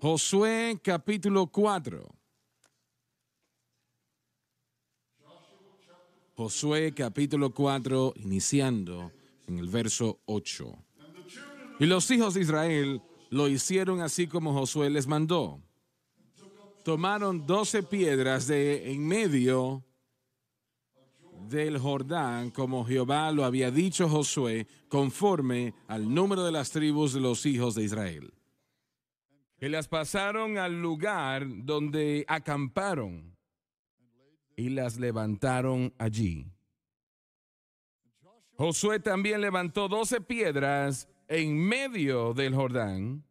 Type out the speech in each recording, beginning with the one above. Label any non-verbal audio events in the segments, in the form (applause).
Josué capítulo 4. Josué capítulo 4, iniciando en el verso 8. Y los hijos de Israel lo hicieron así como Josué les mandó. Tomaron doce piedras de en medio del Jordán, como Jehová lo había dicho Josué, conforme al número de las tribus de los hijos de Israel que las pasaron al lugar donde acamparon y las levantaron allí. Josué también levantó doce piedras en medio del Jordán,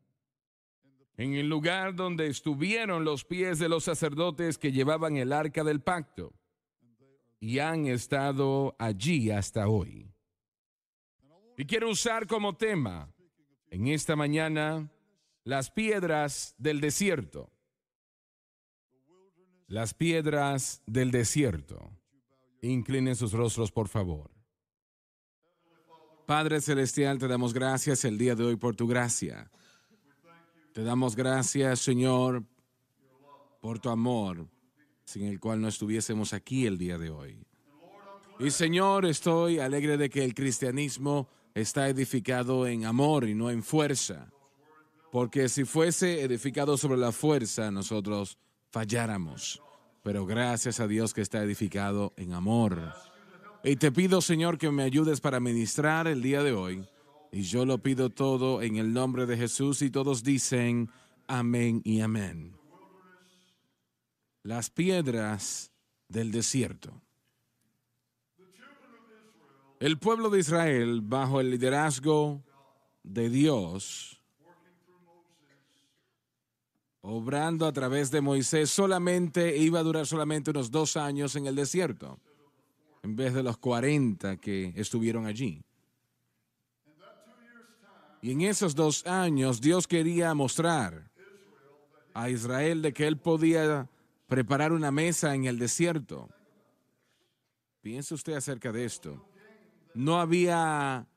en el lugar donde estuvieron los pies de los sacerdotes que llevaban el arca del pacto, y han estado allí hasta hoy. Y quiero usar como tema en esta mañana las piedras del desierto. Las piedras del desierto. Inclinen sus rostros, por favor. Padre Celestial, te damos gracias el día de hoy por tu gracia. Te damos gracias, Señor, por tu amor, sin el cual no estuviésemos aquí el día de hoy. Y Señor, estoy alegre de que el cristianismo está edificado en amor y no en fuerza porque si fuese edificado sobre la fuerza, nosotros falláramos. Pero gracias a Dios que está edificado en amor. Y te pido, Señor, que me ayudes para ministrar el día de hoy. Y yo lo pido todo en el nombre de Jesús y todos dicen amén y amén. Las piedras del desierto. El pueblo de Israel, bajo el liderazgo de Dios, obrando a través de Moisés solamente iba a durar solamente unos dos años en el desierto, en vez de los 40 que estuvieron allí. Y en esos dos años Dios quería mostrar a Israel de que él podía preparar una mesa en el desierto. Piense usted acerca de esto. No había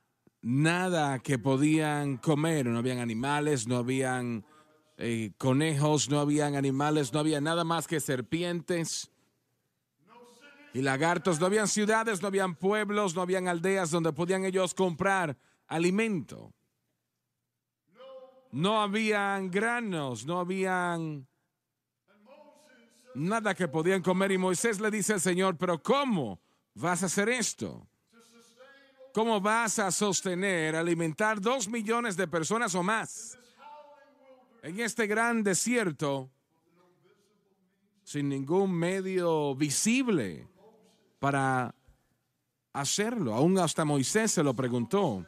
nada que podían comer, no habían animales, no habían eh, conejos, no habían animales, no había nada más que serpientes y lagartos, no habían ciudades, no habían pueblos, no habían aldeas donde podían ellos comprar alimento. No habían granos, no habían nada que podían comer. Y Moisés le dice al Señor, pero ¿cómo vas a hacer esto? ¿Cómo vas a sostener, alimentar dos millones de personas o más en este gran desierto sin ningún medio visible para hacerlo. Aún hasta Moisés se lo preguntó.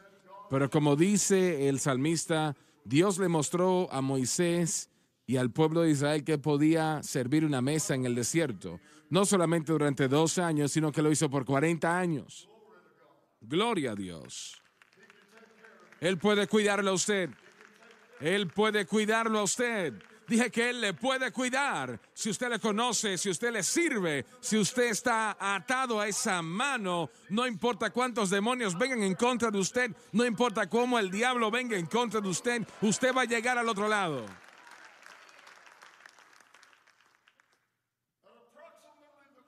Pero como dice el salmista, Dios le mostró a Moisés y al pueblo de Israel que podía servir una mesa en el desierto. No solamente durante dos años, sino que lo hizo por 40 años. Gloria a Dios. Él puede cuidarle a usted. Él puede cuidarlo a usted. Dije que Él le puede cuidar. Si usted le conoce, si usted le sirve, si usted está atado a esa mano, no importa cuántos demonios vengan en contra de usted, no importa cómo el diablo venga en contra de usted, usted va a llegar al otro lado.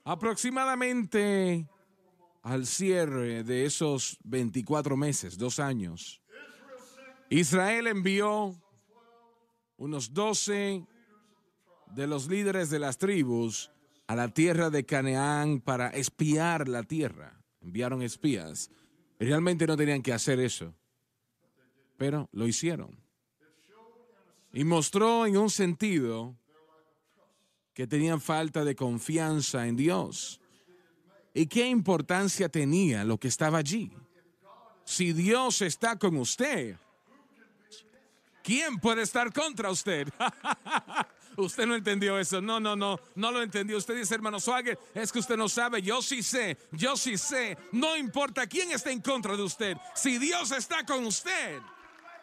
Aproximadamente al cierre de esos 24 meses, dos años, Israel envió unos doce de los líderes de las tribus a la tierra de Canaán para espiar la tierra. Enviaron espías. Realmente no tenían que hacer eso, pero lo hicieron. Y mostró en un sentido que tenían falta de confianza en Dios. ¿Y qué importancia tenía lo que estaba allí? Si Dios está con usted, ¿Quién puede estar contra usted? (laughs) usted no entendió eso. No, no, no, no lo entendió. Usted dice, hermano Swagger, es que usted no sabe. Yo sí sé, yo sí sé. No importa quién está en contra de usted. Si Dios está con usted,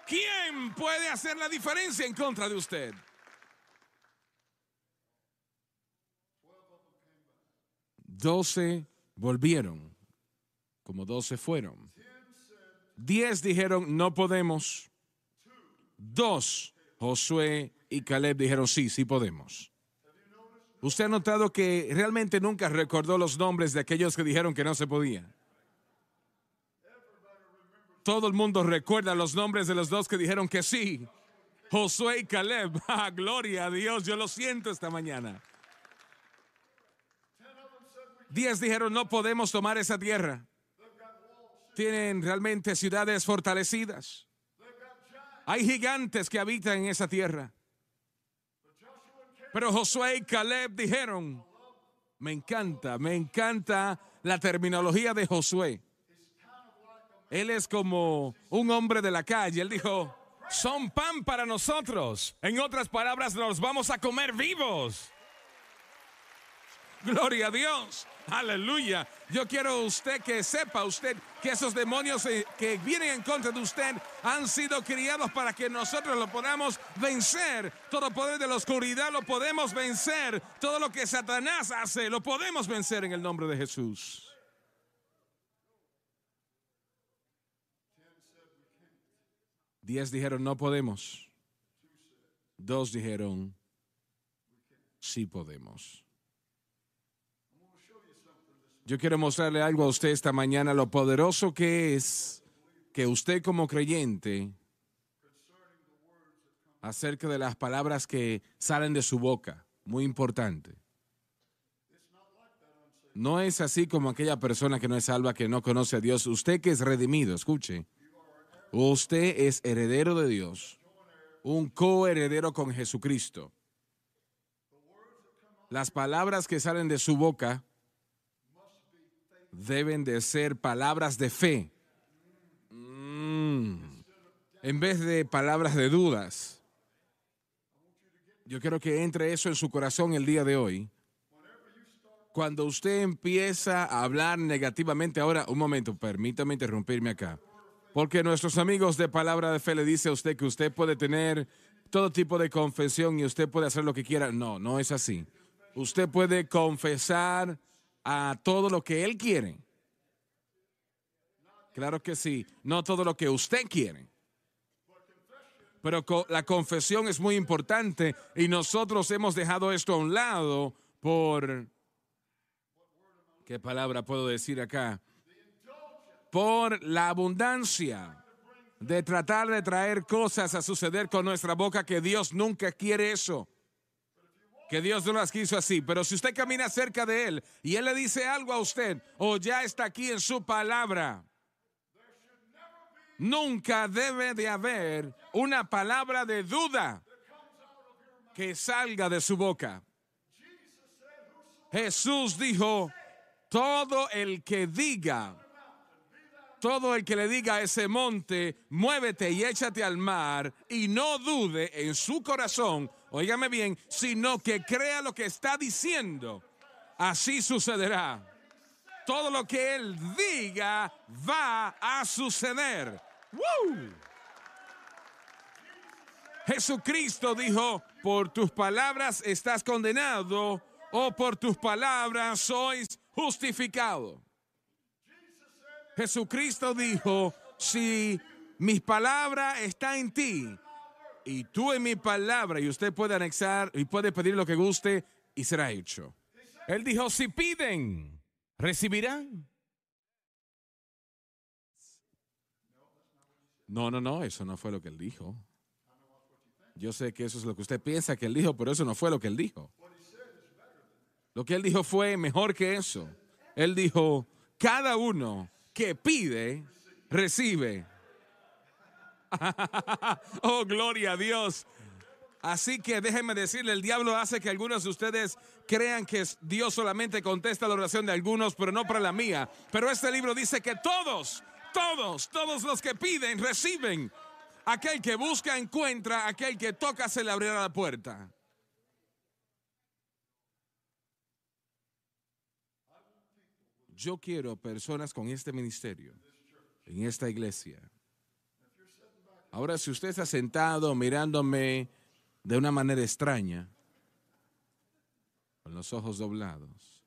¿quién puede hacer la diferencia en contra de usted? Doce volvieron, como doce fueron. Diez dijeron, no podemos. Dos, Josué y Caleb dijeron, sí, sí podemos. Usted ha notado que realmente nunca recordó los nombres de aquellos que dijeron que no se podía. Todo el mundo recuerda los nombres de los dos que dijeron que sí. Josué y Caleb, (laughs) ah, gloria a Dios, yo lo siento esta mañana. Diez dijeron, no podemos tomar esa tierra. Tienen realmente ciudades fortalecidas. Hay gigantes que habitan en esa tierra. Pero Josué y Caleb dijeron, me encanta, me encanta la terminología de Josué. Él es como un hombre de la calle. Él dijo, son pan para nosotros. En otras palabras, nos vamos a comer vivos. Gloria a Dios. Aleluya. Yo quiero usted que sepa usted que esos demonios eh, que vienen en contra de usted han sido criados para que nosotros lo podamos vencer. Todo poder de la oscuridad lo podemos vencer. Todo lo que Satanás hace lo podemos vencer en el nombre de Jesús. Diez dijeron, no podemos. Dos dijeron, sí podemos. Yo quiero mostrarle algo a usted esta mañana, lo poderoso que es que usted como creyente acerca de las palabras que salen de su boca, muy importante. No es así como aquella persona que no es salva, que no conoce a Dios. Usted que es redimido, escuche. Usted es heredero de Dios, un coheredero con Jesucristo. Las palabras que salen de su boca deben de ser palabras de fe. Mm. En vez de palabras de dudas. Yo quiero que entre eso en su corazón el día de hoy. Cuando usted empieza a hablar negativamente, ahora un momento, permítame interrumpirme acá. Porque nuestros amigos de Palabra de Fe le dice a usted que usted puede tener todo tipo de confesión y usted puede hacer lo que quiera. No, no es así. Usted puede confesar a todo lo que Él quiere? Claro que sí, no todo lo que usted quiere. Pero la confesión es muy importante y nosotros hemos dejado esto a un lado por... ¿Qué palabra puedo decir acá? Por la abundancia de tratar de traer cosas a suceder con nuestra boca que Dios nunca quiere eso que Dios no las quiso así. Pero si usted camina cerca de Él y Él le dice algo a usted, o ya está aquí en su palabra, nunca debe de haber una palabra de duda que salga de su boca. Jesús dijo, todo el que diga, todo el que le diga a ese monte, muévete y échate al mar, y no dude en su corazón, óigame bien, sino que crea lo que está diciendo. Así sucederá. Todo lo que Él diga va a suceder. Jesucristo dijo, por tus palabras estás condenado o por tus palabras sois justificado. Jesucristo dijo, si mis palabras está en ti y tú en mi palabra y usted puede anexar y puede pedir lo que guste y será hecho. Él dijo, si piden, recibirán. No, no, no, eso no fue lo que él dijo. Yo sé que eso es lo que usted piensa que él dijo, pero eso no fue lo que él dijo. Lo que él dijo fue mejor que eso. Él dijo, cada uno que pide, recibe. (laughs) oh, gloria a Dios. Así que déjenme decirle, el diablo hace que algunos de ustedes crean que Dios solamente contesta la oración de algunos, pero no para la mía. Pero este libro dice que todos, todos, todos los que piden, reciben. Aquel que busca, encuentra. Aquel que toca, se le abrirá la puerta. Yo quiero personas con este ministerio, en esta iglesia, Ahora, si usted está sentado mirándome de una manera extraña, con los ojos doblados,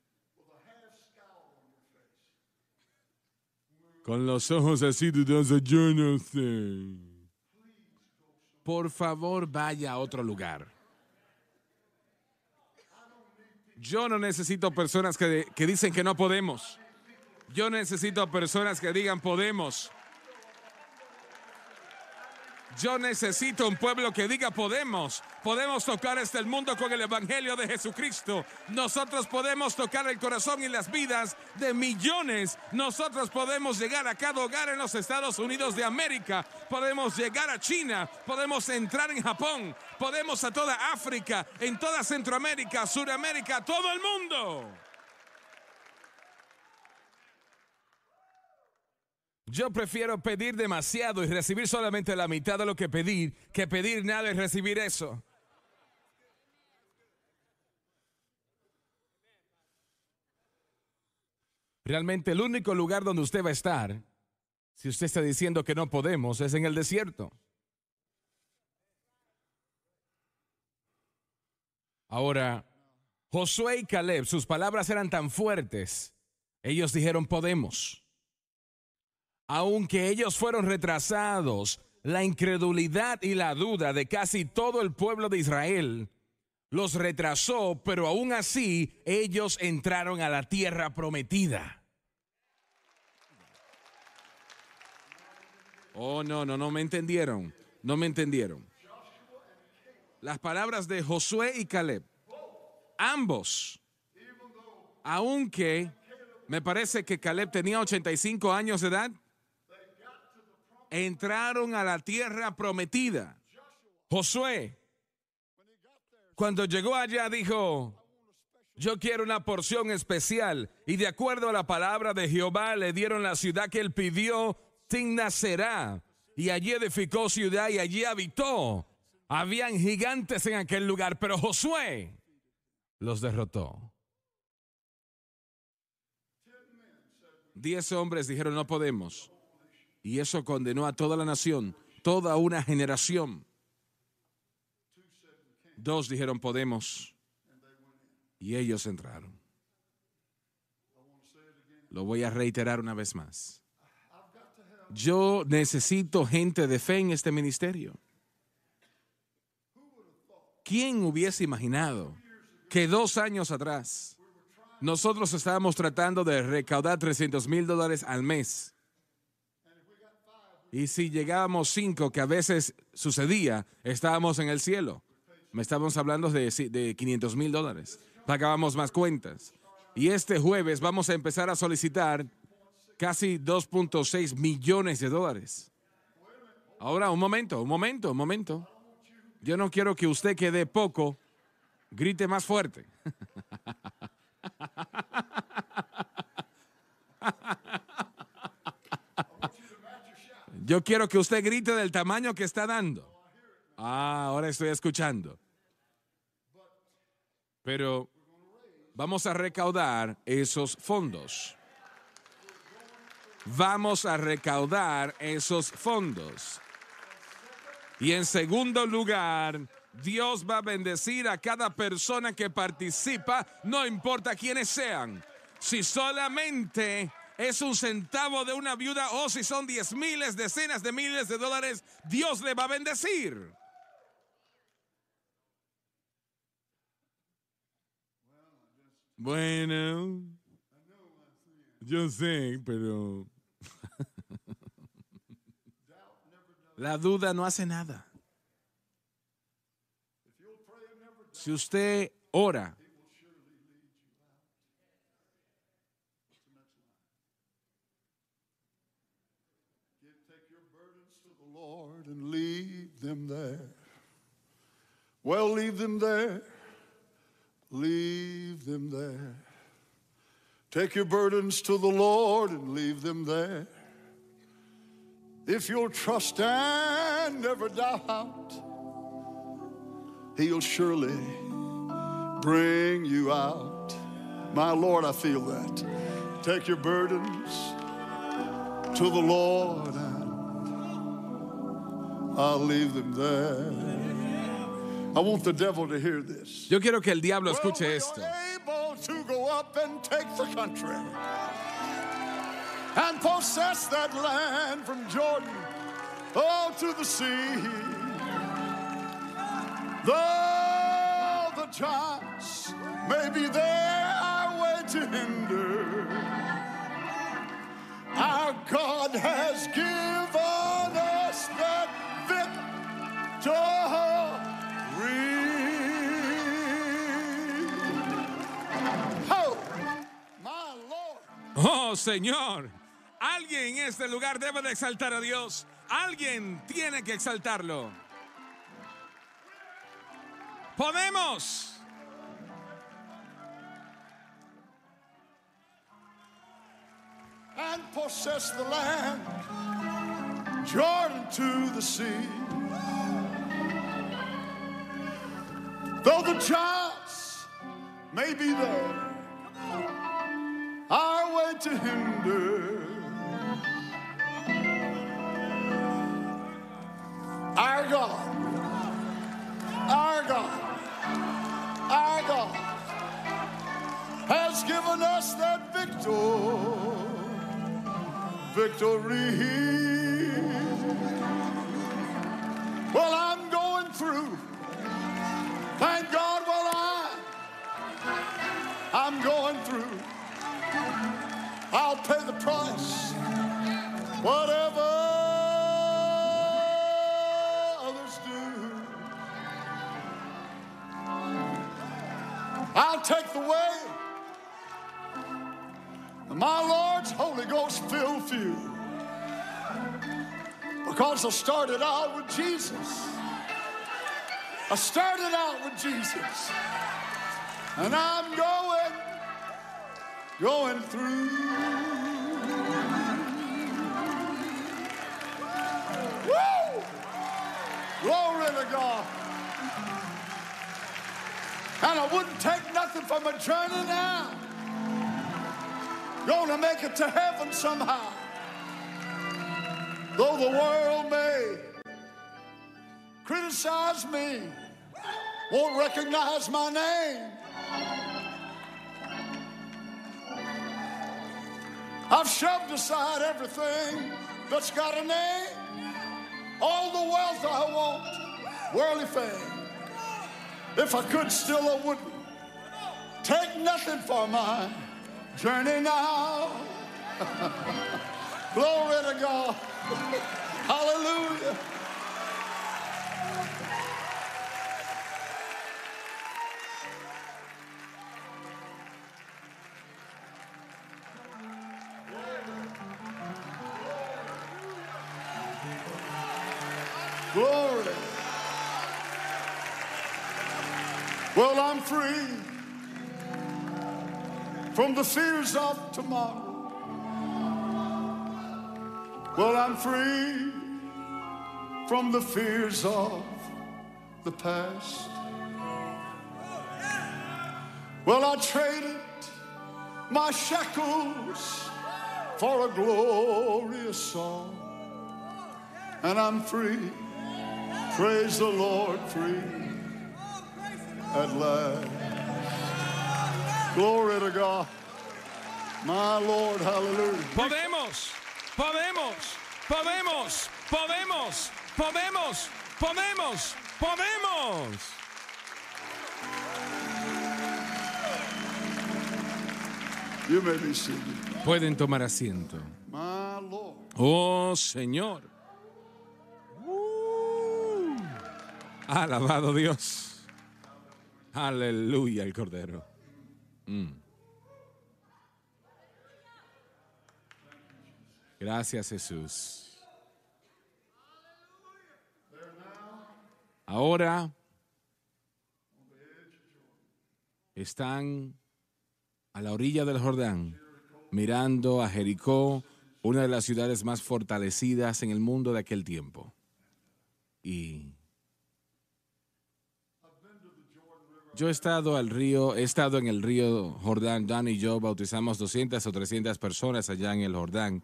con los ojos así Por favor, vaya a otro lugar. Yo no necesito personas que, que dicen que no podemos. Yo necesito personas que digan podemos. Yo necesito un pueblo que diga podemos, podemos tocar este mundo con el Evangelio de Jesucristo. Nosotros podemos tocar el corazón y las vidas de millones. Nosotros podemos llegar a cada hogar en los Estados Unidos de América. Podemos llegar a China, podemos entrar en Japón, podemos a toda África, en toda Centroamérica, Suramérica, todo el mundo. Yo prefiero pedir demasiado y recibir solamente la mitad de lo que pedir que pedir nada y recibir eso. Realmente el único lugar donde usted va a estar, si usted está diciendo que no podemos, es en el desierto. Ahora, Josué y Caleb, sus palabras eran tan fuertes, ellos dijeron podemos. Aunque ellos fueron retrasados, la incredulidad y la duda de casi todo el pueblo de Israel los retrasó, pero aún así ellos entraron a la tierra prometida. Oh, no, no, no me entendieron, no me entendieron. Las palabras de Josué y Caleb, ambos, aunque me parece que Caleb tenía 85 años de edad, entraron a la tierra prometida. Josué, cuando llegó allá, dijo, yo quiero una porción especial. Y de acuerdo a la palabra de Jehová, le dieron la ciudad que él pidió, Tignacerá. Y allí edificó ciudad y allí habitó. Habían gigantes en aquel lugar, pero Josué los derrotó. Diez hombres dijeron, no podemos. Y eso condenó a toda la nación, toda una generación. Dos dijeron Podemos y ellos entraron. Lo voy a reiterar una vez más. Yo necesito gente de fe en este ministerio. ¿Quién hubiese imaginado que dos años atrás nosotros estábamos tratando de recaudar 300 mil dólares al mes y si llegábamos cinco, que a veces sucedía, estábamos en el cielo. Me estábamos hablando de, 500 mil dólares. Pagábamos más cuentas. Y este jueves vamos a empezar a solicitar casi 2.6 millones de dólares. Ahora, un momento, un momento, un momento. Yo no quiero que usted quede poco, grite más fuerte. (laughs) Yo quiero que usted grite del tamaño que está dando. Ah, ahora estoy escuchando. Pero vamos a recaudar esos fondos. Vamos a recaudar esos fondos. Y en segundo lugar, Dios va a bendecir a cada persona que participa, no importa quiénes sean. Si solamente es un centavo de una viuda o oh, si son diez miles, decenas de miles de dólares, Dios le va a bendecir. Bueno, yo sé, pero (laughs) la duda no hace nada. Si usted ora and leave them there. Well, leave them there. Leave them there. Take your burdens to the Lord and leave them there. If you'll trust and never doubt, He'll surely bring you out. My Lord, I feel that. Take your burdens to the Lord I'll leave them there. I want the devil to hear this. Yo quiero que el diablo escuche esto. Able to go up and take the country and possess that land from Jordan all to the sea. Though the giants may be there, I wait to him. Señor. Alguien en este lugar debe de exaltar a Dios. Alguien tiene que exaltarlo. Podemos. and possess the land, Jordan to the sea. Though the giants may be there, to hinder. Our God, our God, our God has given us that victory, victory. Well, I'm going through. pay the price. Whatever others do, I'll take the way my Lord's Holy Ghost fill you. Because I started out with Jesus. I started out with Jesus. And I'm going going through. Woo! Glory to God. And I wouldn't take nothing from a journey now. Going to make it to heaven somehow. Though the world may criticize me, won't recognize my name. I've shoved aside everything that's got a name, all the wealth I want, worldly fame. If I could, still I wouldn't. Take nothing for my journey now. (laughs) Glory to God. (laughs) Hallelujah. free from the fears of tomorrow. Well, I'm free from the fears of the past. Well, I traded my shackles for a glorious song. And I'm free. Praise the Lord, free Podemos, podemos, podemos, podemos, podemos, podemos, podemos. Pueden tomar asiento. Oh Señor. Uh, alabado Dios. Aleluya el Cordero. Mm. Gracias Jesús. Ahora están a la orilla del Jordán, mirando a Jericó, una de las ciudades más fortalecidas en el mundo de aquel tiempo. Y Yo he estado al río, he estado en el río Jordán. Dan y yo bautizamos 200 o 300 personas allá en el Jordán,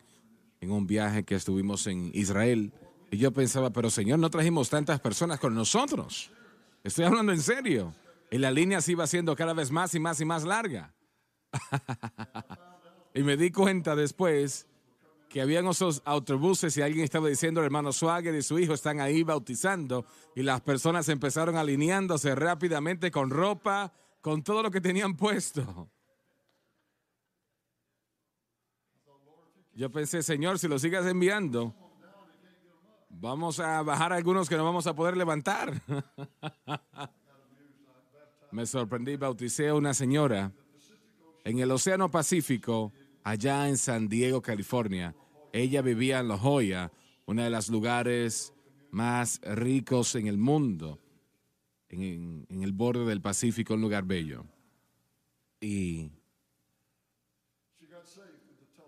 en un viaje que estuvimos en Israel. Y yo pensaba, pero Señor, no trajimos tantas personas con nosotros. Estoy hablando en serio. Y la línea se iba siendo cada vez más y más y más larga. (laughs) y me di cuenta después que habían esos autobuses y alguien estaba diciendo, el hermano Swagger y su hijo están ahí bautizando y las personas empezaron alineándose rápidamente con ropa, con todo lo que tenían puesto. Yo pensé, Señor, si lo sigas enviando, vamos a bajar algunos que no vamos a poder levantar. (laughs) Me sorprendí, bauticé a una señora en el Océano Pacífico allá en San Diego, California. Ella vivía en La Joya, uno de los lugares más ricos en el mundo, en, en el borde del Pacífico, un lugar bello. Y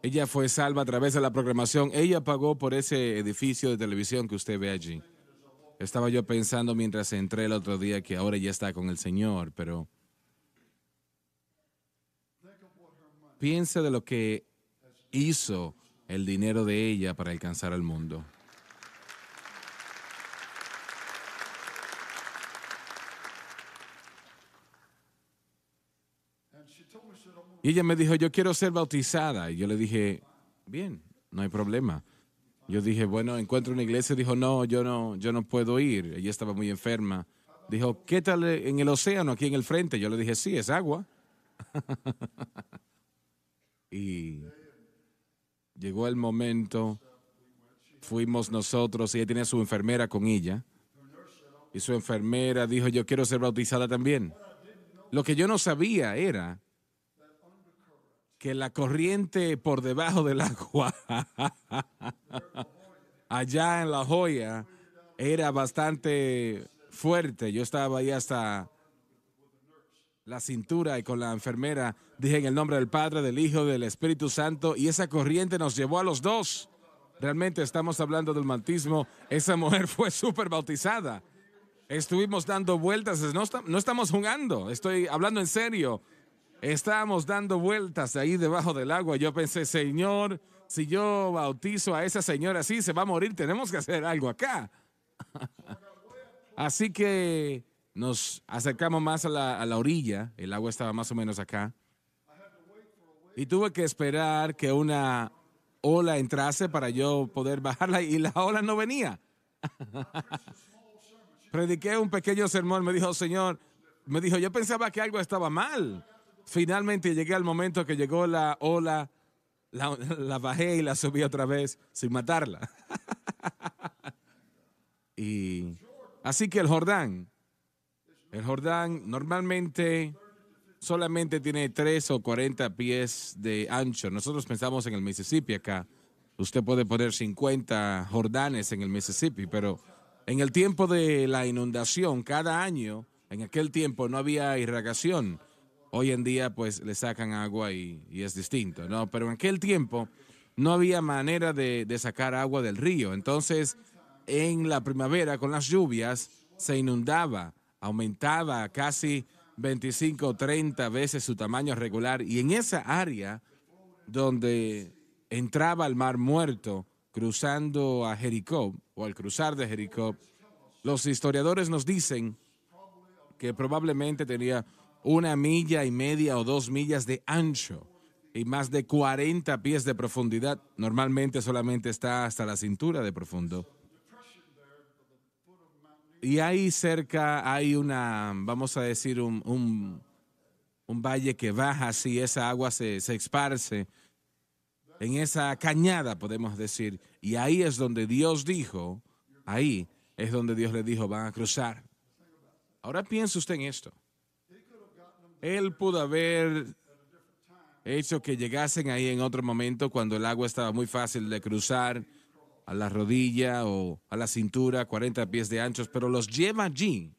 ella fue salva a través de la programación. Ella pagó por ese edificio de televisión que usted ve allí. Estaba yo pensando mientras entré el otro día que ahora ya está con el Señor, pero piensa de lo que hizo el dinero de ella para alcanzar al mundo. Y ella me dijo, yo quiero ser bautizada. Y yo le dije, bien, no hay problema. Yo dije, bueno, encuentro una iglesia. Dijo, no, yo no, yo no puedo ir. Ella estaba muy enferma. Dijo, ¿qué tal en el océano aquí en el frente? Yo le dije, sí, es agua. (laughs) Y llegó el momento, fuimos nosotros, ella tenía su enfermera con ella. Y su enfermera dijo, yo quiero ser bautizada también. Lo que yo no sabía era que la corriente por debajo del agua, (laughs) allá en La Joya, era bastante fuerte. Yo estaba ahí hasta la cintura y con la enfermera dije en el nombre del Padre, del Hijo, del Espíritu Santo y esa corriente nos llevó a los dos. Realmente estamos hablando del mantismo. Esa mujer (laughs) fue súper bautizada. Estuvimos dando vueltas, no, no estamos jugando, estoy hablando en serio. Estábamos dando vueltas ahí debajo del agua. Yo pensé, Señor, si yo bautizo a esa señora así, se va a morir, tenemos que hacer algo acá. (laughs) así que nos acercamos más a la, a la orilla, el agua estaba más o menos acá, y tuve que esperar que una ola entrase para yo poder bajarla y la ola no venía. (laughs) Prediqué un pequeño sermón, me dijo, Señor, me dijo, yo pensaba que algo estaba mal. Finalmente llegué al momento que llegó la ola, la, (laughs) la bajé y la subí otra vez sin matarla. (laughs) y así que el Jordán el Jordán normalmente solamente tiene 3 o 40 pies de ancho. Nosotros pensamos en el Mississippi acá. Usted puede poner 50 Jordanes en el Mississippi, pero en el tiempo de la inundación, cada año, en aquel tiempo no había irrigación. Hoy en día, pues le sacan agua y, es distinto, ¿no? Pero en aquel tiempo no había manera de sacar agua del río. Entonces, en la primavera, con las lluvias, se inundaba aumentaba casi 25, o 30 veces su tamaño regular. Y en esa área donde entraba al Mar Muerto, cruzando a Jericó, o al cruzar de Jericó, los historiadores nos dicen que probablemente tenía una milla y media o dos millas de ancho y más de 40 pies de profundidad. Normalmente solamente está hasta la cintura de profundo. Y ahí cerca hay una, vamos a decir, un, un, valle que baja así, esa agua se, se esparce en esa cañada, podemos decir. Y ahí es donde Dios dijo, ahí es donde Dios le dijo, van a cruzar. Ahora piense usted en esto. Él pudo haber hecho que llegasen ahí en otro momento cuando el agua estaba muy fácil de cruzar a la rodilla o a la cintura, 40 pies de anchos, pero los lleva allí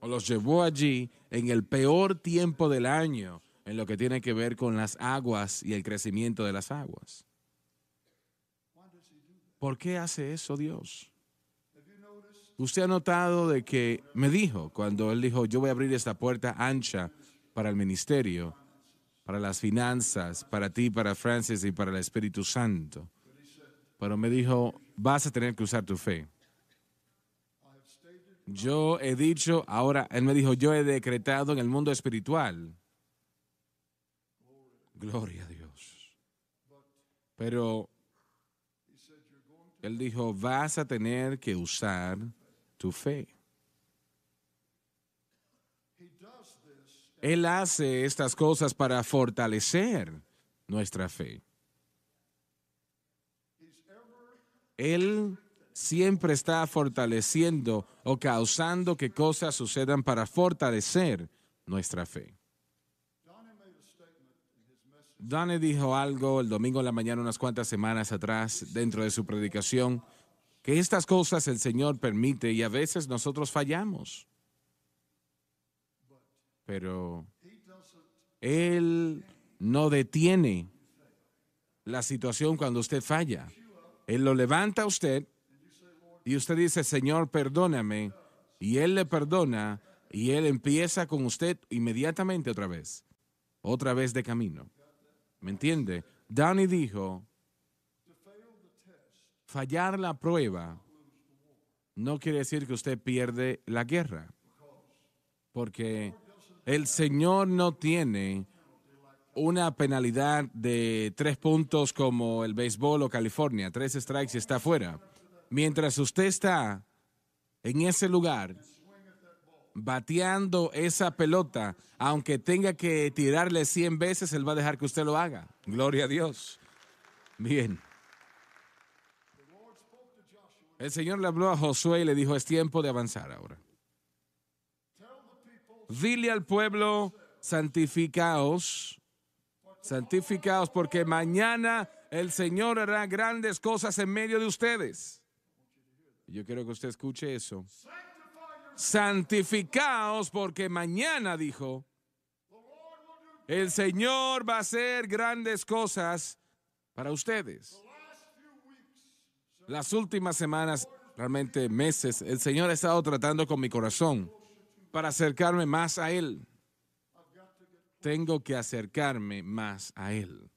o los llevó allí en el peor tiempo del año en lo que tiene que ver con las aguas y el crecimiento de las aguas. ¿Por qué hace eso Dios? Usted ha notado de que me dijo cuando él dijo, yo voy a abrir esta puerta ancha para el ministerio, para las finanzas, para ti, para Francis y para el Espíritu Santo pero me dijo, vas a tener que usar tu fe. Yo he dicho, ahora, él me dijo, yo he decretado en el mundo espiritual. Gloria a Dios. Pero él dijo, vas a tener que usar tu fe. Él hace estas cosas para fortalecer nuestra fe. Él siempre está fortaleciendo o causando que cosas sucedan para fortalecer nuestra fe. Donnie dijo algo el domingo en la mañana unas cuantas semanas atrás dentro de su predicación, que estas cosas el Señor permite y a veces nosotros fallamos. Pero Él no detiene la situación cuando usted falla. Él lo levanta a usted y usted dice, Señor, perdóname. Y Él le perdona y Él empieza con usted inmediatamente otra vez, otra vez de camino. ¿Me entiende? Danny dijo, fallar la prueba no quiere decir que usted pierde la guerra, porque el Señor no tiene una penalidad de tres puntos como el béisbol o California, tres strikes y está fuera. Mientras usted está en ese lugar, bateando esa pelota, aunque tenga que tirarle cien veces, él va a dejar que usted lo haga. Gloria a Dios. Bien. El Señor le habló a Josué y le dijo, es tiempo de avanzar ahora. Dile al pueblo, santificaos Santificaos porque mañana el Señor hará grandes cosas en medio de ustedes. Yo quiero que usted escuche eso. Santificaos porque mañana dijo, el Señor va a hacer grandes cosas para ustedes. Las últimas semanas, realmente meses, el Señor ha estado tratando con mi corazón para acercarme más a Él. Tengo que acercarme más a Él.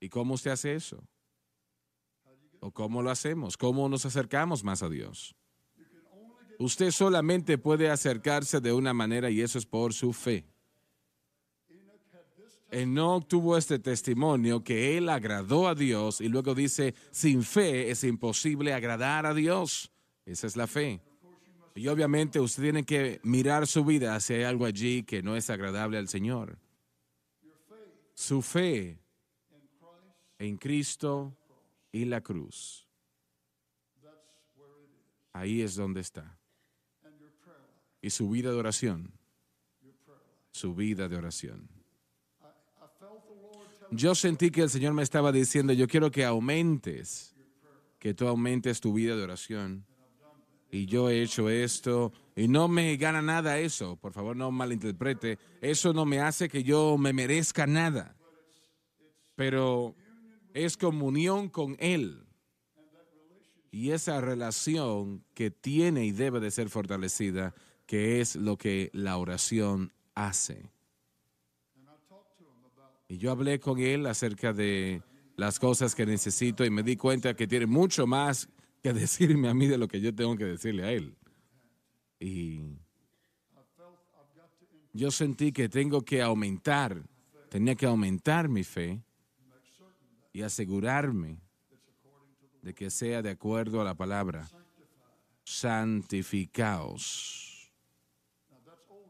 ¿Y cómo se hace eso? ¿O cómo lo hacemos? ¿Cómo nos acercamos más a Dios? Usted solamente puede acercarse de una manera y eso es por su fe. Enoch tuvo este testimonio que él agradó a Dios y luego dice, sin fe es imposible agradar a Dios. Esa es la fe. Y obviamente usted tiene que mirar su vida si hay algo allí que no es agradable al Señor. Su fe en Cristo y la cruz. Ahí es donde está. Y su vida de oración. Su vida de oración. Yo sentí que el Señor me estaba diciendo, yo quiero que aumentes, que tú aumentes tu vida de oración y yo he hecho esto y no me gana nada eso. Por favor, no malinterprete. Eso no me hace que yo me merezca nada. Pero es comunión con Él. Y esa relación que tiene y debe de ser fortalecida, que es lo que la oración hace. Y yo hablé con él acerca de las cosas que necesito y me di cuenta que tiene mucho más que decirme a mí de lo que yo tengo que decirle a él. Y yo sentí que tengo que aumentar, tenía que aumentar mi fe y asegurarme de que sea de acuerdo a la palabra. Santificaos.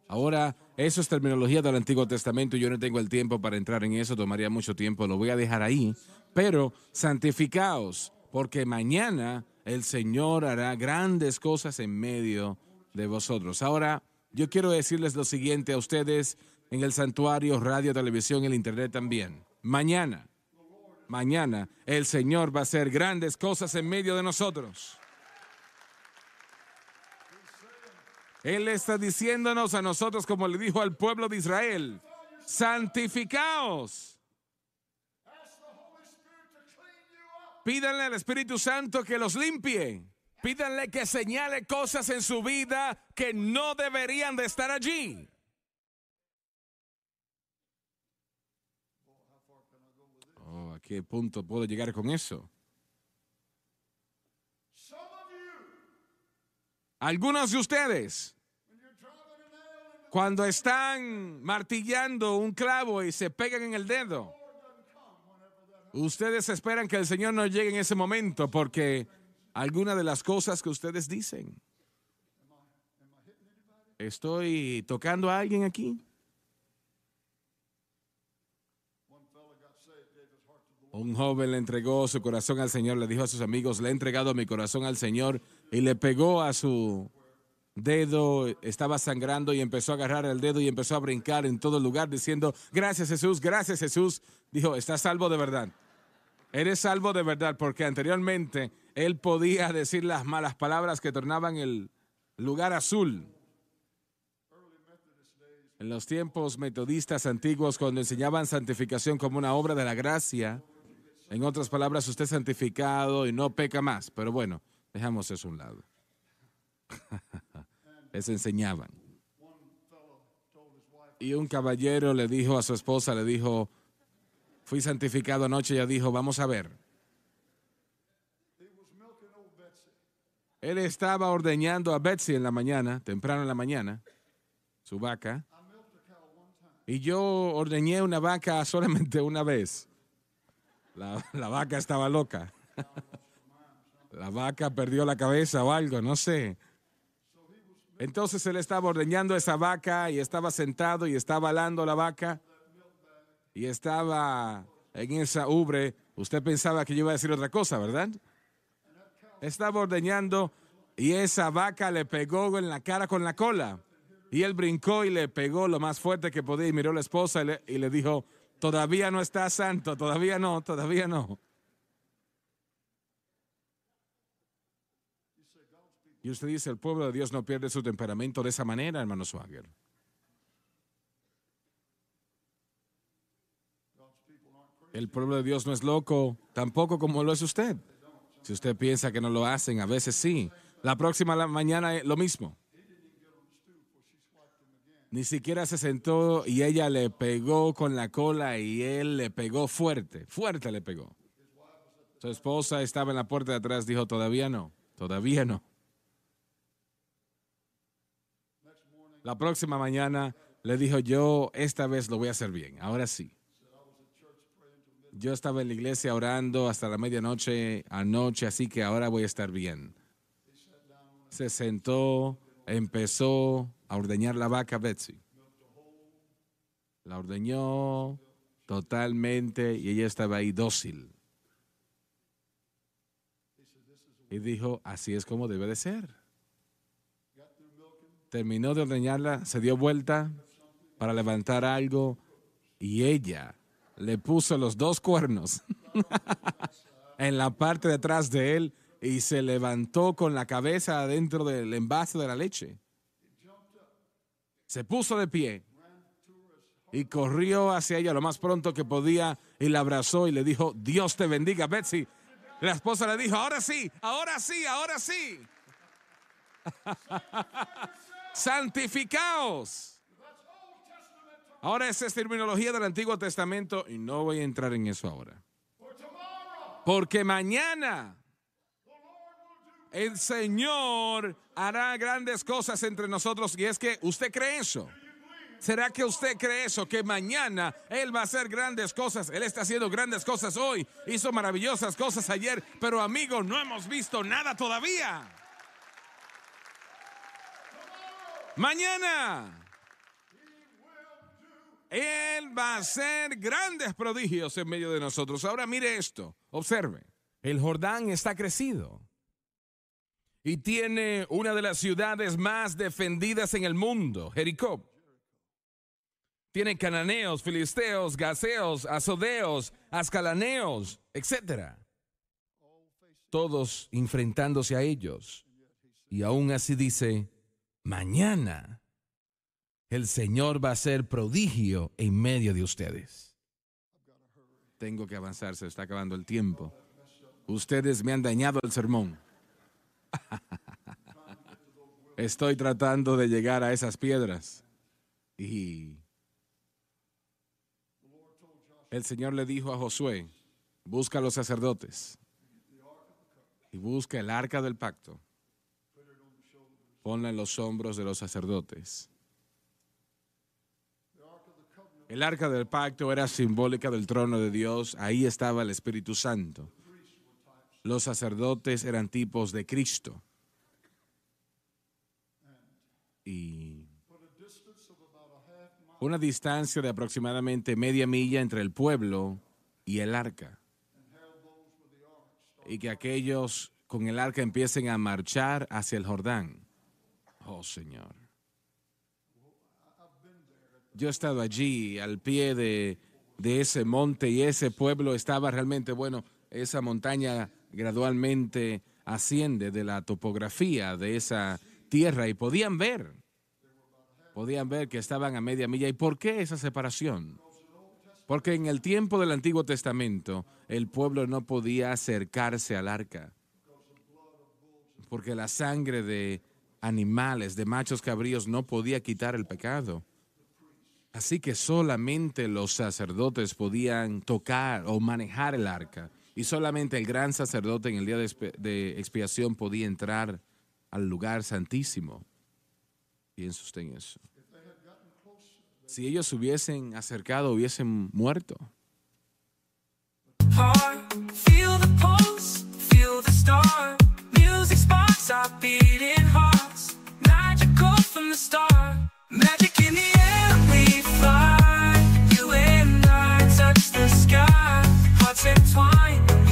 Ahora, eso es terminología del Antiguo Testamento. y Yo no tengo el tiempo para entrar en eso, tomaría mucho tiempo. Lo voy a dejar ahí. Pero santificaos porque mañana el Señor hará grandes cosas en medio de vosotros. Ahora, yo quiero decirles lo siguiente a ustedes en el santuario, radio, televisión, el internet también. Mañana, mañana, el Señor va a hacer grandes cosas en medio de nosotros. Él está diciéndonos a nosotros, como le dijo al pueblo de Israel, santificaos Pídanle al Espíritu Santo que los limpie. Pídanle que señale cosas en su vida que no deberían de estar allí. Oh, ¿A qué punto puedo llegar con eso? Algunos de ustedes, cuando están martillando un clavo y se pegan en el dedo, Ustedes esperan que el Señor no llegue en ese momento porque alguna de las cosas que ustedes dicen. ¿Estoy tocando a alguien aquí? Un joven le entregó su corazón al Señor, le dijo a sus amigos, le he entregado mi corazón al Señor y le pegó a su dedo, estaba sangrando y empezó a agarrar el dedo y empezó a brincar en todo lugar diciendo, gracias Jesús, gracias Jesús. Dijo, está salvo de verdad. Eres salvo de verdad, porque anteriormente él podía decir las malas palabras que tornaban el lugar azul. En los tiempos metodistas antiguos, cuando enseñaban santificación como una obra de la gracia, en otras palabras, usted es santificado y no peca más. Pero bueno, dejamos eso a un lado. (laughs) Les enseñaban. Y un caballero le dijo a su esposa, le dijo, Fui santificado anoche, ya dijo, vamos a ver. Él estaba ordeñando a Betsy en la mañana, temprano en la mañana, su vaca. Y yo ordeñé una vaca solamente una vez. La, la vaca estaba loca. La vaca perdió la cabeza o algo, no sé. Entonces él estaba ordeñando esa vaca y estaba sentado y estaba alando la vaca y estaba en esa ubre, usted pensaba que yo iba a decir otra cosa, ¿verdad? Estaba ordeñando y esa vaca le pegó en la cara con la cola. Y él brincó y le pegó lo más fuerte que podía y miró a la esposa y le, dijo, todavía no está santo, todavía no, todavía no. Y usted dice, el pueblo de Dios no pierde su temperamento de esa manera, hermano Swagger. El pueblo de Dios no es loco, tampoco como lo es usted. Si usted piensa que no lo hacen, a veces sí. La próxima mañana eh, lo mismo. Ni siquiera se sentó y ella le pegó con la cola y él le pegó fuerte, fuerte le pegó. Su esposa estaba en la puerta de atrás, dijo, todavía no, todavía no. La próxima mañana le dijo, yo esta vez lo voy a hacer bien, ahora sí. Yo estaba en la iglesia orando hasta la medianoche anoche, así que ahora voy a estar bien. Se sentó, empezó a ordeñar la vaca Betsy. La ordeñó totalmente y ella estaba ahí dócil. Y dijo, así es como debe de ser. Terminó de ordeñarla, se dio vuelta para levantar algo y ella le puso los dos cuernos (laughs) en la parte de atrás de él y se levantó con la cabeza adentro del envase de la leche. Se puso de pie y corrió hacia ella lo más pronto que podía y la abrazó y le dijo, Dios te bendiga, Betsy. La esposa le dijo, ahora sí, ahora sí, ahora sí. (laughs) Santificaos Ahora esa es terminología del Antiguo Testamento y no voy a entrar en eso ahora. Porque mañana el Señor hará grandes cosas entre nosotros y es que usted cree eso. ¿Será que usted cree eso? Que mañana Él va a hacer grandes cosas. Él está haciendo grandes cosas hoy. Hizo maravillosas cosas ayer. Pero amigo, no hemos visto nada todavía. Mañana. Él va a hacer grandes prodigios en medio de nosotros. Ahora mire esto, observe. El Jordán está crecido y tiene una de las ciudades más defendidas en el mundo, Jericó. Tiene cananeos, filisteos, gaseos, azodeos, ascalaneos, etc. Todos enfrentándose a ellos. Y aún así dice, mañana el Señor va a ser prodigio en medio de ustedes. Tengo que avanzar, se está acabando el tiempo. Ustedes me han dañado el sermón. (laughs) Estoy tratando de llegar a esas piedras. Y el Señor le dijo a Josué, busca a los sacerdotes y busca el arca del pacto. Ponla en los hombros de los sacerdotes. El arca del pacto era simbólica del trono de Dios, ahí estaba el Espíritu Santo. Los sacerdotes eran tipos de Cristo. Y una distancia de aproximadamente media milla entre el pueblo y el arca. Y que aquellos con el arca empiecen a marchar hacia el Jordán. Oh Señor. Yo he estado allí, al pie de, ese monte y ese pueblo estaba realmente, bueno, esa montaña gradualmente asciende de la topografía de esa tierra y podían ver, podían ver que estaban a media milla. ¿Y por qué esa separación? Porque en el tiempo del Antiguo Testamento el pueblo no podía acercarse al arca, porque la sangre de animales, de machos cabríos, no podía quitar el pecado. Así que solamente los sacerdotes podían tocar o manejar el arca. Y solamente el gran sacerdote en el día de expiación podía entrar al lugar santísimo. Piensa usted en eso. Si ellos hubiesen acercado, hubiesen muerto. fly, you and I touch the sky, hearts entwined.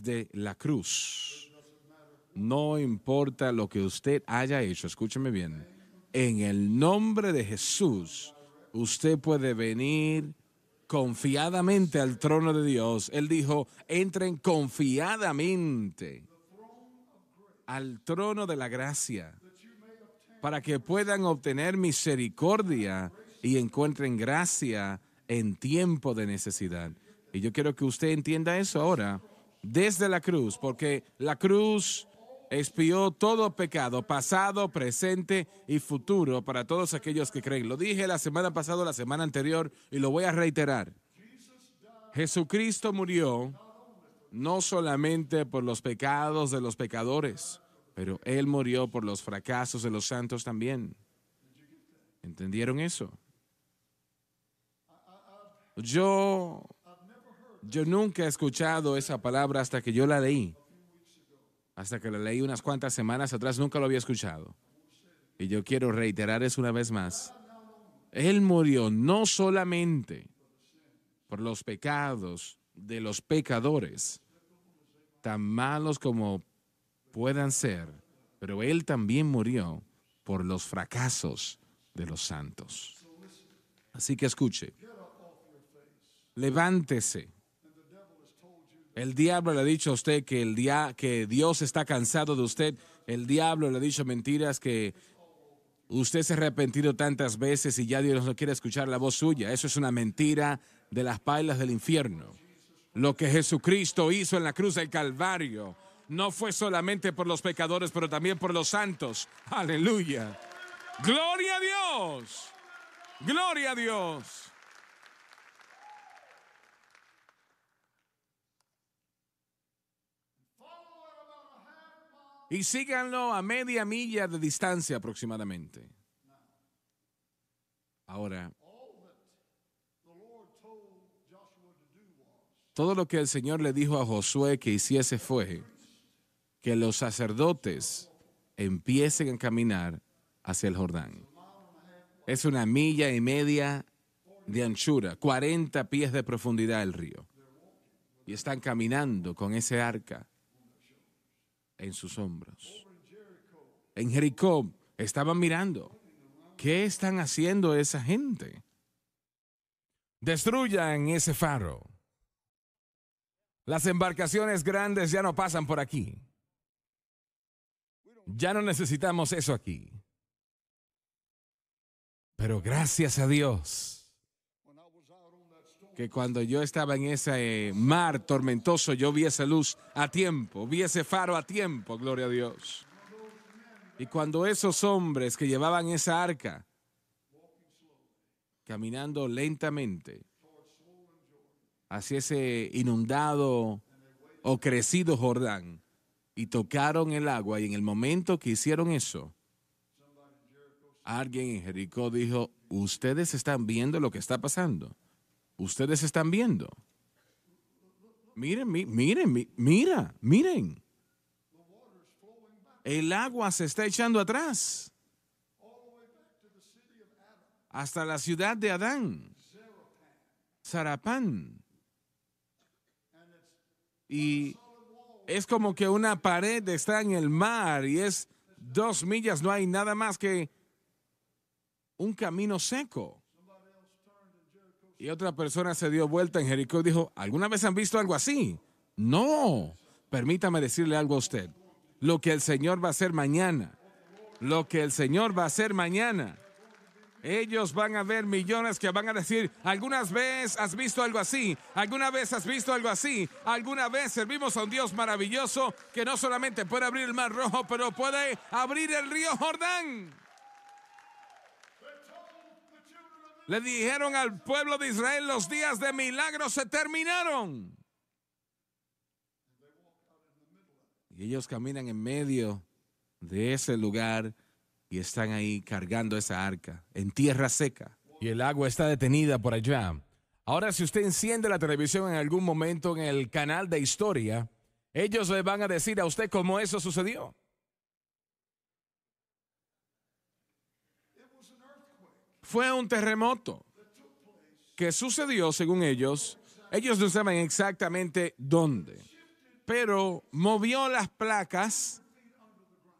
de la cruz. No importa lo que usted haya hecho, escúcheme bien. En el nombre de Jesús, usted puede venir confiadamente al trono de Dios. Él dijo, entren confiadamente al trono de la gracia para que puedan obtener misericordia y encuentren gracia en tiempo de necesidad. Y yo quiero que usted entienda eso ahora desde la cruz, porque la cruz expió todo pecado, pasado, presente y futuro para todos aquellos que creen. Lo dije la semana pasada, la semana anterior, y lo voy a reiterar. Jesucristo murió no solamente por los pecados de los pecadores, pero Él murió por los fracasos de los santos también. ¿Entendieron eso? Yo yo nunca he escuchado esa palabra hasta que yo la leí. Hasta que la leí unas cuantas semanas atrás, nunca lo había escuchado. Y yo quiero reiterar eso una vez más. Él murió no solamente por los pecados de los pecadores, tan malos como puedan ser, pero Él también murió por los fracasos de los santos. Así que escuche, levántese el diablo le ha dicho a usted que, el que Dios está cansado de usted. El diablo le ha dicho mentiras que usted se ha arrepentido tantas veces y ya Dios no quiere escuchar la voz suya. Eso es una mentira de las pailas del infierno. Lo que Jesucristo hizo en la cruz del Calvario no fue solamente por los pecadores, pero también por los santos. Aleluya. Gloria a Dios. Gloria a Dios. y síganlo a media milla de distancia aproximadamente. Ahora, todo lo que el Señor le dijo a Josué que hiciese fue que los sacerdotes empiecen a caminar hacia el Jordán. Es una milla y media de anchura, 40 pies de profundidad el río. Y están caminando con ese arca en sus hombros. En Jericó estaban mirando. ¿Qué están haciendo esa gente? Destruyan ese faro. Las embarcaciones grandes ya no pasan por aquí. Ya no necesitamos eso aquí. Pero gracias a Dios cuando yo estaba en ese eh, mar tormentoso, yo vi esa luz a tiempo, vi ese faro a tiempo, gloria a Dios. Y cuando esos hombres que llevaban esa arca, caminando lentamente hacia ese inundado o crecido Jordán, y tocaron el agua, y en el momento que hicieron eso, alguien en Jericó dijo, ustedes están viendo lo que está pasando ustedes están viendo. Miren, miren, mira, miren. El agua se está echando atrás hasta la ciudad de Adán, Zarapán. Y es como que una pared está en el mar y es dos millas, no hay nada más que un camino seco. Y otra persona se dio vuelta en Jericó y dijo, ¿alguna vez han visto algo así? No, permítame decirle algo a usted. Lo que el Señor va a hacer mañana, lo que el Señor va a hacer mañana. Ellos van a ver millones que van a decir, ¿alguna vez has visto algo así, alguna vez has visto algo así, alguna vez servimos a un Dios maravilloso que no solamente puede abrir el mar rojo, pero puede abrir el río Jordán. Le dijeron al pueblo de Israel, los días de milagros se terminaron. Y ellos caminan en medio de ese lugar y están ahí cargando esa arca en tierra seca. Y el agua está detenida por allá. Ahora, si usted enciende la televisión en algún momento en el canal de historia, ellos le van a decir a usted cómo eso sucedió. fue un terremoto que sucedió, según ellos, ellos no saben exactamente dónde, pero movió las placas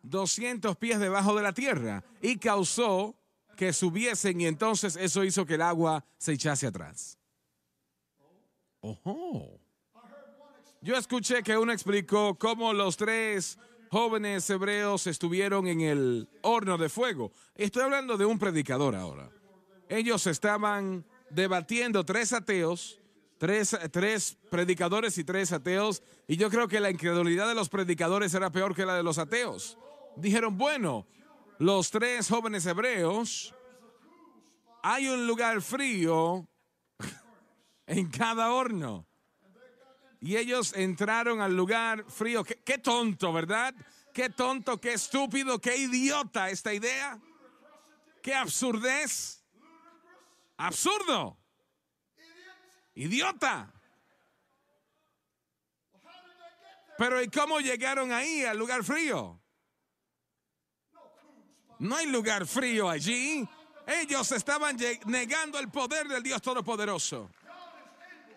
200 pies debajo de la tierra y causó que subiesen y entonces eso hizo que el agua se echase atrás. Ojo. Yo escuché que uno explicó cómo los tres jóvenes hebreos estuvieron en el horno de fuego. Estoy hablando de un predicador ahora ellos estaban debatiendo tres ateos, tres, predicadores y tres ateos, y yo creo que la incredulidad de los predicadores era peor que la de los ateos. Dijeron, bueno, los tres jóvenes hebreos, hay un lugar frío (laughs) en cada horno. Y ellos entraron al lugar frío. Qué, qué, tonto, ¿verdad? Qué tonto, qué estúpido, qué idiota esta idea. Qué absurdez absurdo, idiota. Pero ¿y cómo llegaron ahí al lugar frío? No hay lugar frío allí. Ellos estaban negando el poder del Dios Todopoderoso.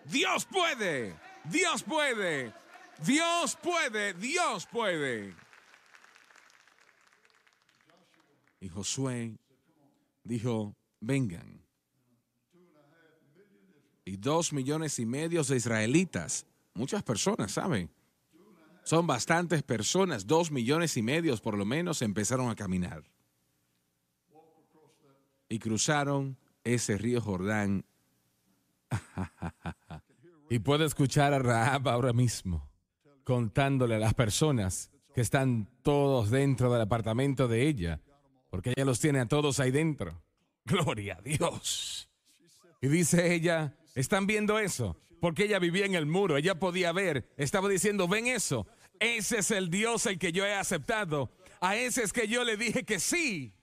Dios puede, Dios puede, Dios puede, Dios puede. Y Josué dijo, vengan, Dos millones y medio de israelitas. Muchas personas, ¿saben? Son bastantes personas, Dos millones y medio por lo menos empezaron a caminar. Y cruzaron ese río Jordán. (laughs) y puedo escuchar a Raab ahora mismo contándole a las personas que están todos dentro del apartamento de ella, porque ella los tiene a todos ahí dentro. (laughs) Gloria a Dios. Y dice ella, ¿Están viendo eso? Porque ella vivía en el muro, ella podía ver, estaba diciendo, ven eso, ese es el Dios el que yo he aceptado, a ese es que yo le dije que sí.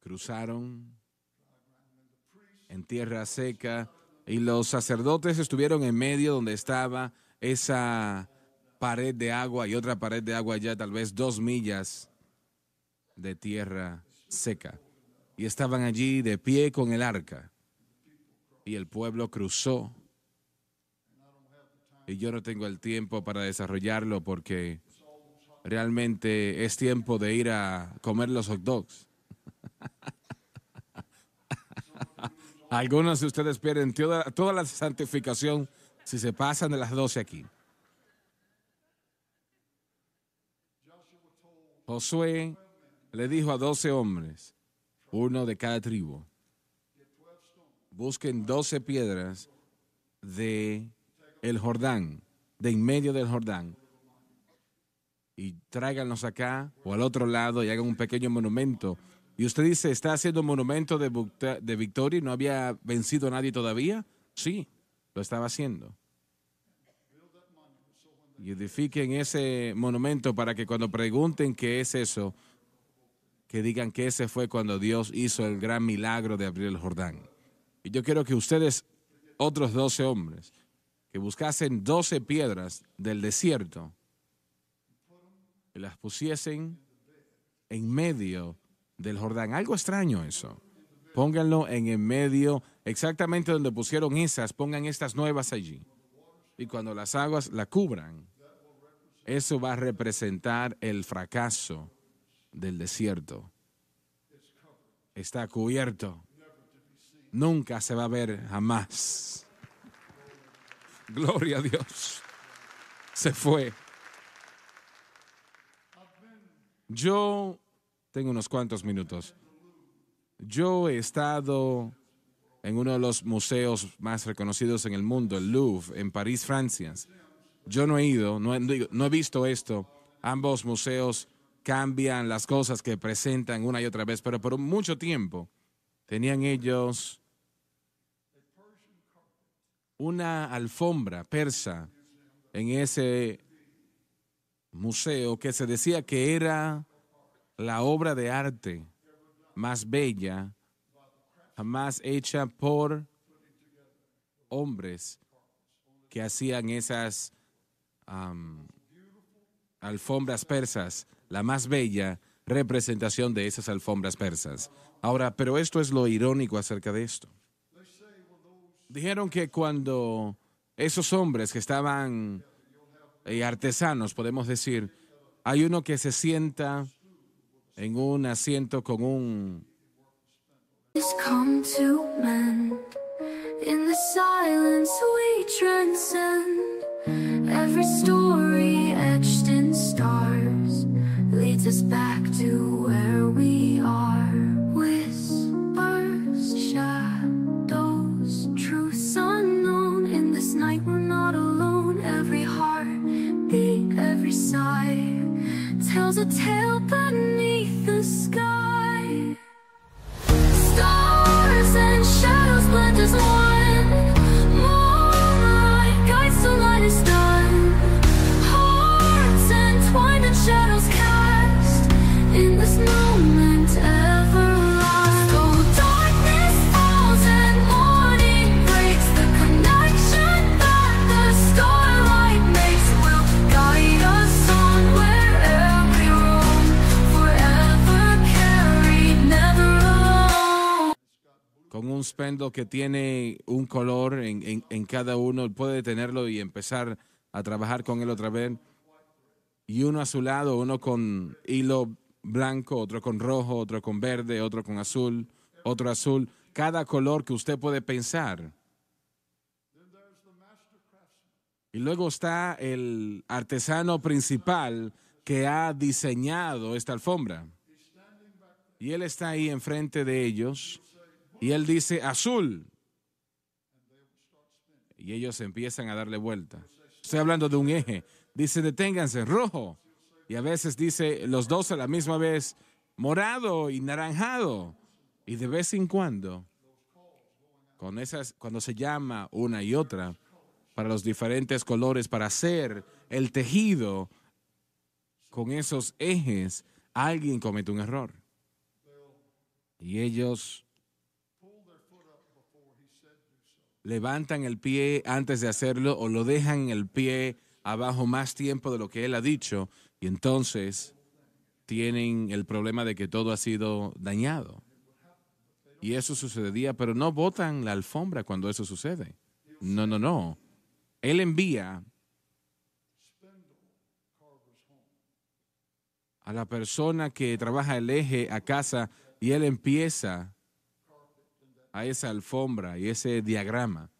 Cruzaron en tierra seca y los sacerdotes estuvieron en medio donde estaba esa pared de agua y otra pared de agua ya tal vez dos millas de tierra seca. Y estaban allí de pie con el arca. Y el pueblo cruzó. Y yo no tengo el tiempo para desarrollarlo porque realmente es tiempo de ir a comer los hot dogs. (laughs) Algunos de ustedes pierden toda, toda la santificación si se pasan de las 12 aquí. Josué le dijo a doce hombres, uno de cada tribu, busquen doce piedras de el Jordán, de en medio del Jordán, y tráiganlos acá o al otro lado y hagan un pequeño monumento. Y usted dice, ¿está haciendo un monumento de, de victoria y no había vencido a nadie todavía? Sí, lo estaba haciendo y edifiquen ese monumento para que cuando pregunten qué es eso, que digan que ese fue cuando Dios hizo el gran milagro de abrir el Jordán. Y yo quiero que ustedes, otros doce hombres, que buscasen doce piedras del desierto y las pusiesen en medio del Jordán. Algo extraño eso. Pónganlo en el medio, exactamente donde pusieron esas, pongan estas nuevas allí y cuando las aguas la cubran, eso va a representar el fracaso del desierto. Está cubierto. Nunca se va a ver jamás. Gloria a Dios. Se fue. Yo tengo unos cuantos minutos. Yo he estado en uno de los museos más reconocidos en el mundo, el Louvre, en París, Francia. Yo no he ido, no he, visto esto. Ambos museos cambian las cosas que presentan una y otra vez, pero por mucho tiempo tenían ellos una alfombra persa en ese museo que se decía que era la obra de arte más bella jamás hecha por hombres que hacían esas alfombras persas, la más bella representación de esas alfombras persas. Ahora, pero esto es lo irónico acerca de esto. Dijeron que cuando esos hombres que estaban eh, artesanos, podemos decir, hay uno que se sienta en un asiento con un Is come to mend. in the silence we transcend every story etched in stars leads us back to where we are whispers shadows truths unknown in this night we're not alone every heart beat every sigh tells a tale beneath the sky as long un spendo que tiene un color en, cada uno, puede tenerlo y empezar a trabajar con él otra vez. Y uno a su lado, uno con hilo blanco, otro con rojo, otro con verde, otro con azul, otro azul, cada color que usted puede pensar. Y luego está el artesano principal que ha diseñado esta alfombra. Y él está ahí enfrente de ellos y él dice, azul. Y ellos empiezan a darle vuelta. Estoy hablando de un eje. Dice, deténganse, rojo. Y a veces dice los dos a la misma vez, morado y naranjado. Y de vez en cuando, con esas, cuando se llama una y otra, para los diferentes colores, para hacer el tejido con esos ejes, alguien comete un error. Y ellos levantan el pie antes de hacerlo o lo dejan el pie abajo más tiempo de lo que él ha dicho y entonces tienen el problema de que todo ha sido dañado. Y eso sucedería, pero no botan la alfombra cuando eso sucede. No, no, no. Él envía a la persona que trabaja el eje a casa y él empieza a esa alfombra y ese diagrama.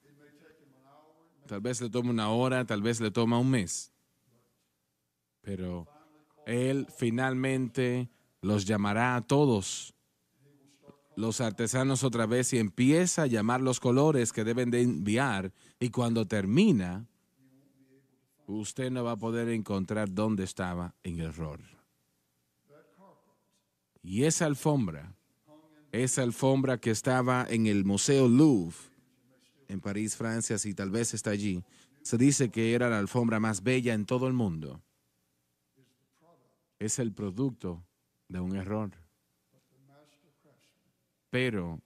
Tal vez le tome una hora, tal vez le toma un mes. Pero Él finalmente los llamará a todos, los artesanos otra vez, y empieza a llamar los colores que deben de enviar. Y cuando termina, usted no va a poder encontrar dónde estaba en error. Y esa alfombra esa alfombra que estaba en el Museo Louvre en París, Francia, si tal vez está allí, se dice que era la alfombra más bella en todo el mundo. Es el producto de un error. Pero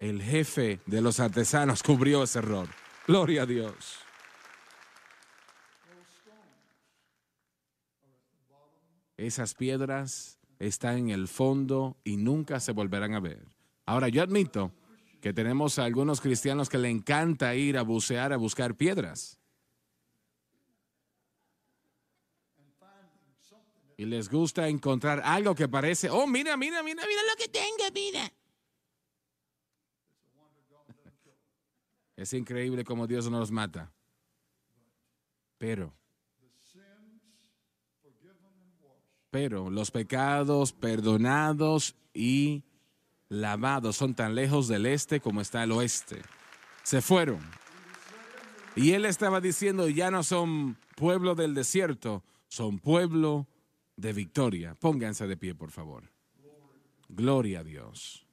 el jefe de los artesanos cubrió ese error. Gloria a Dios. Esas piedras está en el fondo y nunca se volverán a ver. Ahora, yo admito que tenemos a algunos cristianos que le encanta ir a bucear, a buscar piedras. Y les gusta encontrar algo que parece, oh, mira, mira, mira, mira lo que tenga, mira. Es increíble cómo Dios no los mata. Pero pero los pecados perdonados y lavados son tan lejos del este como está el oeste. Se fueron. Y él estaba diciendo, ya no son pueblo del desierto, son pueblo de victoria. Pónganse de pie, por favor. Gloria a Dios.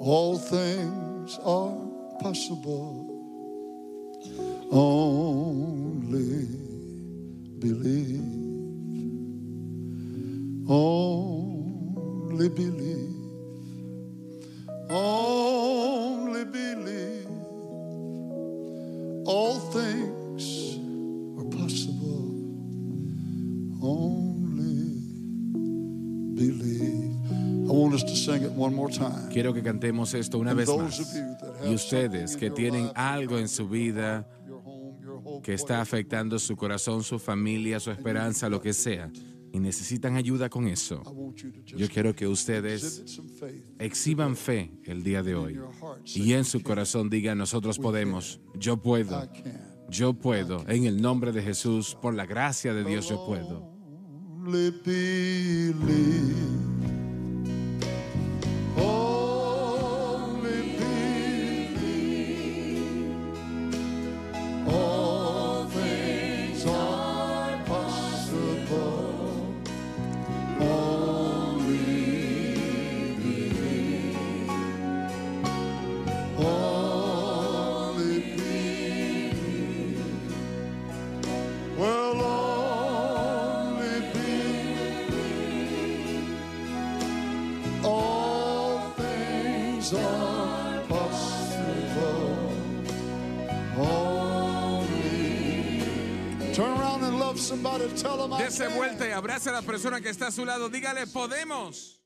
all things are possible. Only believe. Only believe. Quiero que cantemos esto una vez más. Y ustedes que tienen algo en su vida que está afectando su corazón, su familia, su esperanza, lo que sea, y necesitan ayuda con eso, yo quiero que ustedes exhiban fe el día de hoy y en su corazón digan, nosotros podemos, yo puedo, yo puedo, en el nombre de Jesús, por la gracia de Dios yo puedo. a la persona que está a su lado, dígale, podemos.